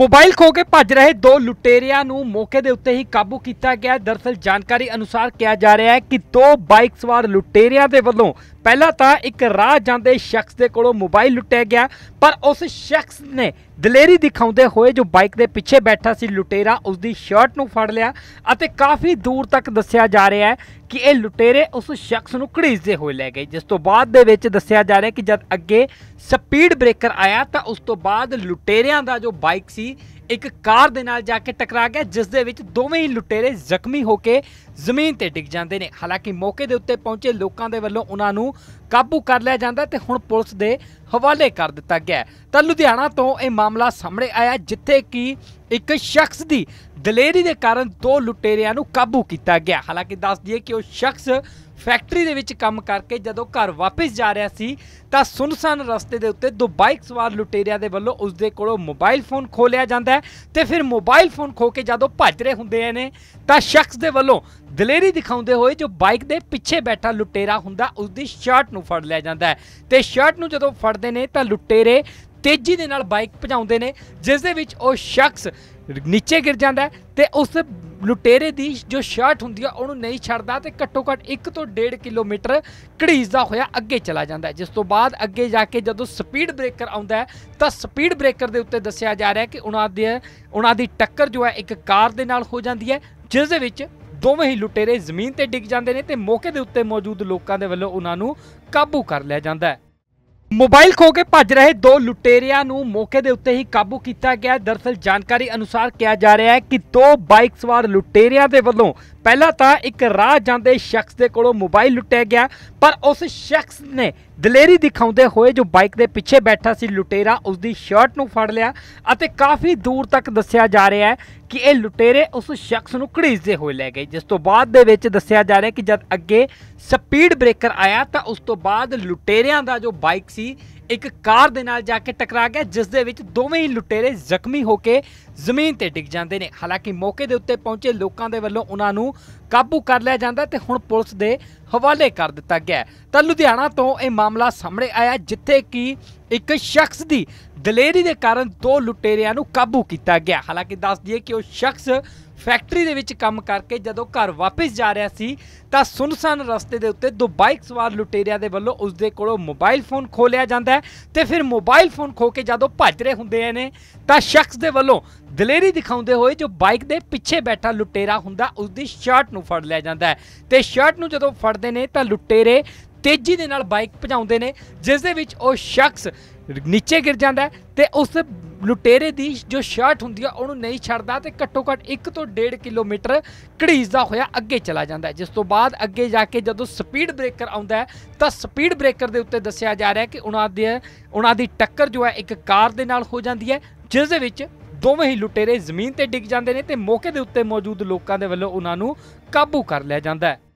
mobile ਖੋ ਕੇ ਭੱਜ ਰਹੇ ਦੋ ਲੁਟੇਰਿਆਂ ਨੂੰ ਮੌਕੇ ਦੇ ਉੱਤੇ ਹੀ ਕਾਬੂ ਕੀਤਾ ਗਿਆ ਦਰਸਲ ਜਾਣਕਾਰੀ ਅਨੁਸਾਰ ਕਿਹਾ ਜਾ ਰਿਹਾ ਹੈ ਕਿ ਦੋ ਬਾਈਕ ਸਵਾਰ ਲੁਟੇਰਿਆਂ ਦੇ ਵੱਲੋਂ ਪਹਿਲਾਂ ਤਾਂ ਇੱਕ ਰਾਹ ਜਾਂਦੇ ਸ਼ਖਸ ਦੇ ਕੋਲੋਂ ਮੋਬਾਈਲ ਲੁੱਟਿਆ ਗਿਆ ਪਰ ਉਸ ਸ਼ਖਸ ਨੇ ਦਲੇਰੀ ਦਿਖਾਉਂਦੇ ਹੋਏ ਜੋ ਬਾਈਕ ਦੇ ਪਿੱਛੇ ਬੈਠਾ ਸੀ ਲੁਟੇਰਾ ਉਸ ਦੀ ਸ਼ਰਟ ਨੂੰ ਫੜ ਲਿਆ ਅਤੇ ਕਾਫੀ ਦੂਰ ਤੱਕ ਦੱਸਿਆ ਜਾ ਰਿਹਾ ਹੈ ਕਿ ਇਹ ਲੁਟੇਰੇ ਉਸ ਸ਼ਖਸ ਨੂੰ ਘੜੀਜ਼ੇ ਹੋਏ ਲੈ ਗਏ ਜਿਸ ਤੋਂ ਬਾਅਦ ਦੇ ਵਿੱਚ ਦੱਸਿਆ ਜਾ ਰਿਹਾ ਕਿ ਜਦ ਅੱਗੇ ਸਪੀਡ ਬ੍ਰੇਕਰ ਆਇਆ ਤਾਂ ਉਸ ਤੋਂ ਬਾਅਦ ਲੁਟੇਰਿਆਂ ਦਾ ਜੋ ਬਾਈਕ ਸੀ ਦੀ ਇੱਕ ਕਾਰ ਦੇ ਨਾਲ ਜਾ ਕੇ ਟਕਰਾ ਗਿਆ ਜਿਸ ਦੇ ਵਿੱਚ ਦੋਵੇਂ ਹੀ ਲੁੱਟੇਰੇ ਜ਼ਖਮੀ ਹੋ ਕੇ ਜ਼ਮੀਨ ਤੇ ਡਿੱਗ ਜਾਂਦੇ ਨੇ ਹਾਲਾਂਕਿ ਮੌਕੇ ਦੇ ਉੱਤੇ ਪਹੁੰਚੇ ਲੋਕਾਂ ਦੇ ਵੱਲੋਂ ਉਹਨਾਂ ਨੂੰ ਕਾਬੂ ਕਰ ਲਿਆ ਜਾਂਦਾ ਤੇ ਹੁਣ ਪੁਲਿਸ ਦੇ ਹਵਾਲੇ ਕਰ ਦਿੱਤਾ ਗਿਆ ਤਾਂ ਲੁਧਿਆਣਾ ਤੋਂ ਇਹ ਮਾਮਲਾ ਸਾਹਮਣੇ ਆਇਆ ਜਿੱਥੇ ਕਿ ਇੱਕ ਸ਼ਖਸ ਦੀ ਦਲੇਰੀ ਦੇ ਕਾਰਨ ਦੋ ਲੁਟੇਰਿਆਂ ਨੂੰ ਕਾਬੂ ਕੀਤਾ ਗਿਆ ਹਾਲਾਂਕਿ ਦੱਸ ਦਈਏ ਕਿ ਉਹ ਸ਼ਖਸ ਫੈਕਟਰੀ ਦੇ ਵਿੱਚ ਕੰਮ ਕਰਕੇ ਜਦੋਂ ਘਰ ਵਾਪਸ ਜਾ ਰਿਹਾ ਸੀ ਤਾਂ ਸੁਨਸਾਨ ਰਸਤੇ ਦੇ ਉੱਤੇ ਦੋ ਬਾਈਕ ਸਵਾਰ ਲੁਟੇਰਿਆਂ ਦੇ ਵੱਲੋਂ ਉਸ ਦੇ ਕੋਲੋਂ ਮੋਬਾਈਲ ਫੋਨ ਖੋਲਿਆ ਜਾਂਦਾ ਹੈ ਤੇ ਫਿਰ ਮੋਬਾਈਲ ਫੋਨ ਖੋ ਕੇ ਜਦੋਂ ਭੱਜ ਰਹੇ ਹੁੰਦੇ ਨੇ ਤਾਂ ਸ਼ਖਸ ਦੇ ਵੱਲੋਂ ਦਲੇਰੀ ਦਿਖਾਉਂਦੇ ਹੋਏ ਜੋ ਬਾਈਕ ਦੇ ਪਿੱਛੇ ਬੈਠਾ ਲੁਟੇਰਾ ਹੁੰਦਾ ਉਸ ਦੀ ਸ਼ਰਟ ਨੂੰ ਫੜ ਲਿਆ ਜਾਂਦਾ ਹੈ ਤੇ ਸ਼ਰਟ ਨੂੰ ਜਦੋਂ ਫੜਦੇ ਨੇ ਤਾਂ ਲੁਟੇਰੇ ਤੇਜ਼ੀ ਦੇ ਨਾਲ ਬਾਈਕ ਭਜਾਉਂਦੇ ਨੇ ਜਿਸ ਦੇ ਵਿੱਚ ਉਹ ਸ਼ਖਸ ਨੀਚੇ ਗਿਰ ਜਾਂਦਾ ਤੇ ਉਸ ਲੁਟੇਰੇ ਦੀ ਜੋ ਸ਼ਰਟ ਹੁੰਦੀ ਆ ਉਹਨੂੰ ਨਹੀਂ ਛੱਡਦਾ ਤੇ ਘੱਟੋ ਘੱਟ 1 ਤੋਂ 1.5 ਕਿਲੋਮੀਟਰ ਘੜੀਜ਼ਦਾ ਹੋਇਆ ਅੱਗੇ ਚਲਾ ਜਾਂਦਾ ਜਿਸ ਤੋਂ ਬਾਅਦ ਅੱਗੇ ਜਾ ਕੇ ਜਦੋਂ ਸਪੀਡ ਬ੍ਰੇਕਰ ਆਉਂਦਾ ਤਾਂ ਸਪੀਡ ਬ੍ਰੇਕਰ ਦੇ ਉੱਤੇ ਦੱਸਿਆ ਜਾ ਰਿਹਾ ਕਿ ਉਹਨਾਂ ਦੇ ਉਹਨਾਂ ਦੀ ਟੱਕਰ ਜੋ ਹੈ ਇੱਕ ਕਾਰ ਦੇ ਨਾਲ ਹੋ ਜਾਂਦੀ ਹੈ ਜਿਸ ਦੇ ਵਿੱਚ ਦੋਵੇਂ ਹੀ ਲੁਟੇਰੇ ਜ਼ਮੀਨ ਤੇ ਡਿੱਗ ਜਾਂਦੇ ਨੇ ਤੇ ਮੌਕੇ ਦੇ ਉੱਤੇ ਮੌਜੂਦ ਲੋਕਾਂ ਦੇ ਵੱਲੋਂ ਉਹਨਾਂ ਨੂੰ ਕਾਬੂ ਕਰ ਲਿਆ ਜਾਂਦਾ ਹੈ ਮੋਬਾਈਲ ਖੋ ਕੇ ਭੱਜ ਰਹੇ ਦੋ ਲੁਟੇਰਿਆਂ ਨੂੰ ਮੌਕੇ ਦੇ ਉੱਤੇ ਹੀ ਕਾਬੂ ਕੀਤਾ ਗਿਆ ਦਰਸਲ ਜਾਣਕਾਰੀ ਅਨੁਸਾਰ ਕਿਹਾ ਜਾ ਰਿਹਾ ਹੈ ਕਿ ਦੋ ਬਾਈਕ ਸਵਾਰ ਲੁਟੇਰਿਆਂ ਦੇ ਵੱਲੋਂ ਪਹਿਲਾਂ ਤਾਂ ਇੱਕ ਰਾਹ ਜਾਂਦੇ ਸ਼ਖਸ ਦੇ ਕੋਲੋਂ ਮੋਬਾਈਲ ਲੁੱਟਿਆ ਗਿਆ ਪਰ ਉਸ ਸ਼ਖਸ ਨੇ ਦਲੇਰੀ ਦਿਖਾਉਂਦੇ ਹੋਏ ਜੋ ਬਾਈਕ ਦੇ ਪਿੱਛੇ ਬੈਠਾ ਸੀ ਲੁਟੇਰਾ ਉਸ ਦੀ ਸ਼ਰਟ ਨੂੰ ਫੜ ਲਿਆ ਅਤੇ ਕਾਫੀ ਦੂਰ ਤੱਕ ਦੱਸਿਆ ਜਾ ਰਿਹਾ ਹੈ ਕਿ ਇਹ ਲੁਟੇਰੇ ਉਸ ਸ਼ਖਸ ਨੂੰ ਘੜੀਜ਼ੇ ਹੋਏ ਲੈ ਗਏ ਜਿਸ ਤੋਂ ਬਾਅਦ ਦੇ ਵਿੱਚ ਦੱਸਿਆ ਜਾ ਰਿਹਾ ਕਿ ਜਦ ਅੱਗੇ ਸਪੀਡ ਬ੍ਰੇਕਰ ਆਇਆ ਤਾਂ ਉਸ ਤੋਂ ਬਾਅਦ ਲੁਟੇਰਿਆਂ ਦਾ ਜੋ ਬਾਈਕ ਸੀ ਇੱਕ ਕਾਰ ਦੇ ਨਾਲ ਜਾ ਕੇ ਟਕਰਾ ਗਿਆ ਜਿਸ ਦੇ ਵਿੱਚ ਦੋਵੇਂ ਹੀ ਲੁੱਟੇਰੇ ਜ਼ਖਮੀ ਹੋ ਕੇ ਜ਼ਮੀਨ ਤੇ ਡਿੱਗ ਜਾਂਦੇ ਨੇ ਹਾਲਾਂਕਿ ਮੌਕੇ ਦੇ ਉੱਤੇ ਪਹੁੰਚੇ ਲੋਕਾਂ ਦੇ ਵੱਲੋਂ ਉਹਨਾਂ ਨੂੰ ਕਾਬੂ ਕਰ ਲਿਆ ਜਾਂਦਾ ਤੇ ਹੁਣ ਪੁਲਿਸ ਦੇ ਹਵਾਲੇ ਕਰ ਦਿੱਤਾ ਗਿਆ ਤਾਂ ਲੁਧਿਆਣਾ ਤੋਂ ਇਹ ਮਾਮਲਾ ਸਾਹਮਣੇ ਆਇਆ ਜਿੱਥੇ ਕਿ ਇੱਕ ਸ਼ਖਸ ਦੀ ਦਲੇਰੀ ਦੇ ਕਾਰਨ ਦੋ ਲੁਟੇਰਿਆਂ ਨੂੰ ਕਾਬੂ ਕੀਤਾ ਗਿਆ ਹਾਲਾਂਕਿ ਦੱਸ ਦਈਏ ਕਿ ਉਹ ਸ਼ਖਸ ਫੈਕਟਰੀ ਦੇ ਵਿੱਚ ਕੰਮ ਕਰਕੇ ਜਦੋਂ ਘਰ ਵਾਪਸ ਜਾ ਰਿਹਾ ਸੀ ਤਾਂ ਸੁਨਸਾਨ ਰਸਤੇ ਦੇ ਉੱਤੇ ਦੋ ਬਾਈਕ ਸਵਾਰ ਲੁਟੇਰਿਆਂ ਦੇ ਵੱਲੋਂ ਉਸ ਦੇ ਕੋਲੋਂ ਮੋਬਾਈਲ ਫੋਨ ਖੋਲਿਆ ਜਾਂਦਾ ਤੇ ਫਿਰ ਮੋਬਾਈਲ ਫੋਨ ਖੋ ਕੇ ਜਦੋਂ ਭੱਜ ਰਹੇ ਹੁੰਦੇ ਨੇ ਤਾਂ ਸ਼ਖਸ ਦੇ ਵੱਲੋਂ ਦਲੇਰੀ ਦਿਖਾਉਂਦੇ ਹੋਏ ਜੋ ਬਾਈਕ ਦੇ ਪਿੱਛੇ ਬੈਠਾ ਲੁਟੇਰਾ ਹੁੰਦਾ ਉਸ ਦੀ ਸ਼ਰਟ ਨੂੰ ਫੜ ਲਿਆ ਜਾਂਦਾ ਤੇ ਸ਼ਰਟ ਨੂੰ ਜਦੋਂ ਫੜਦੇ ਨੇ ਤਾਂ ਲੁਟੇਰੇ ਤੇਜ਼ੀ ਦੇ ਨਾਲ ਬਾਈਕ ਭਜਾਉਂਦੇ ਨੇ ਜਿਸ ਦੇ ਵਿੱਚ ਉਹ ਸ਼ਖਸ ਨੀਚੇ ਗਿਰ ਜਾਂਦਾ ਤੇ ਉਸ ਲੁਟੇਰੇ ਦੀ ਜੋ ਸ਼ਰਟ ਹੁੰਦੀ ਆ ਉਹਨੂੰ ਨਹੀਂ ਛੱਡਦਾ ਤੇ ਘੱਟੋ ਘੱਟ 1 ਤੋਂ 1.5 ਕਿਲੋਮੀਟਰ ਘੜੀਜ਼ਦਾ ਹੋਇਆ ਅੱਗੇ ਚਲਾ ਜਾਂਦਾ ਜਿਸ ਤੋਂ ਬਾਅਦ ਅੱਗੇ ਜਾ ਕੇ ਜਦੋਂ ਸਪੀਡ ਬ੍ਰੇਕਰ ਆਉਂਦਾ ਤਾਂ ਸਪੀਡ ਬ੍ਰੇਕਰ ਦੇ ਉੱਤੇ ਦੱਸਿਆ ਜਾ ਰਿਹਾ ਕਿ ਉਹਨਾਂ ਦੇ ਉਹਨਾਂ ਦੀ ਟੱਕਰ ਜੋ ਹੈ ਇੱਕ ਕਾਰ ਦੇ ਨਾਲ ਹੋ ਜਾਂਦੀ ਹੈ ਜਿਸ ਦੇ ਵਿੱਚ ਦੋਵੇਂ ਹੀ ਲੁਟੇਰੇ ਜ਼ਮੀਨ ਤੇ ਡਿੱਗ ਜਾਂਦੇ ਨੇ ਤੇ ਮੌਕੇ ਦੇ ਉੱਤੇ ਮੌਜੂਦ ਲੋਕਾਂ ਦੇ ਵੱਲੋਂ ਉਹਨਾਂ ਨੂੰ ਕਾਬੂ ਕਰ ਲਿਆ ਜਾਂਦਾ ਹੈ